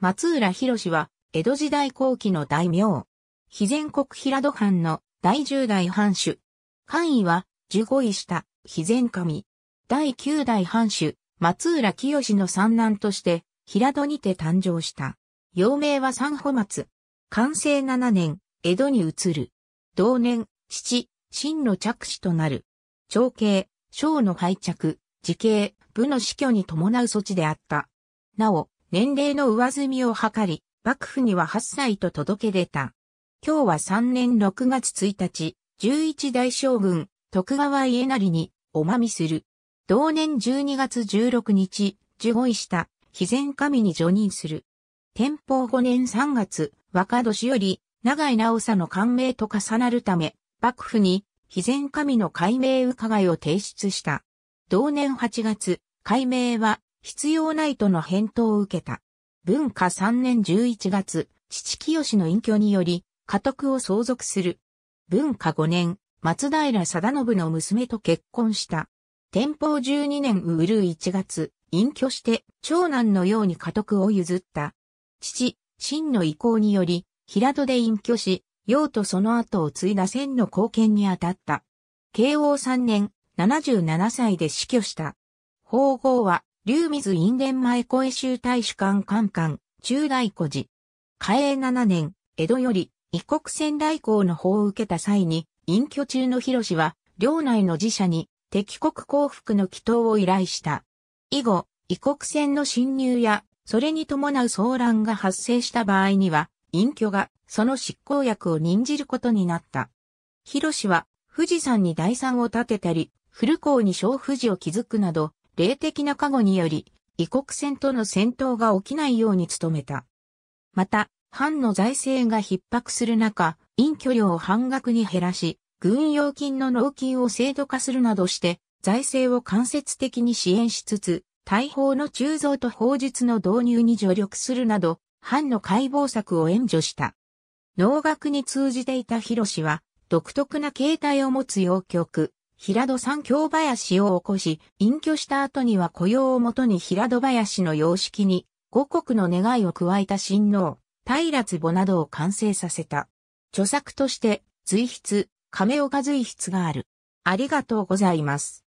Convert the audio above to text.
松浦博は、江戸時代後期の大名。肥前国平戸藩の第十代藩主。官位は、十五位下、肥前神。第九代藩主、松浦清の三男として、平戸にて誕生した。幼名は三保松。完成七年、江戸に移る。同年、父、真の着手となる。長兄、小の敗着、時兄、部の死去に伴う措置であった。なお、年齢の上積みを図り、幕府には8歳と届け出た。今日は3年6月1日、11大将軍、徳川家成に、おまみする。同年12月16日、受護医した、肥前神に除任する。天保5年3月、若年より、長井直佐の官名と重なるため、幕府に、肥前神の改名伺いを提出した。同年8月、改名は、必要ないとの返答を受けた。文化3年11月、父清の隠居により、家督を相続する。文化5年、松平貞信の娘と結婚した。天保12年ウール1月、隠居して、長男のように家督を譲った。父、真の意向により、平戸で隠居し、用とその後を継いだ千の貢献に当たった。慶応3年、77歳で死去した。法号は、龍水院伝前越州大使館官官、中大古寺。嘉永7年、江戸より、異国船来航の法を受けた際に、隠居中の広氏は、領内の寺社に、敵国降伏の祈祷を依頼した。以後、異国船の侵入や、それに伴う騒乱が発生した場合には、隠居が、その執行役を任じることになった。広氏は、富士山に大山を建てたり、古港に小富士を築くなど、霊的な加護により、異国船との戦闘が起きないように努めた。また、藩の財政が逼迫する中、隠居料を半額に減らし、軍用金の納金を制度化するなどして、財政を間接的に支援しつつ、大砲の鋳造と砲術の導入に助力するなど、藩の解剖策を援助した。農学に通じていた広氏は、独特な形態を持つ洋曲、平戸三京林を起こし、隠居した後には雇用をもとに平戸林の様式に、五国の願いを加えた親王、平壺などを完成させた。著作として、随筆、亀岡随筆がある。ありがとうございます。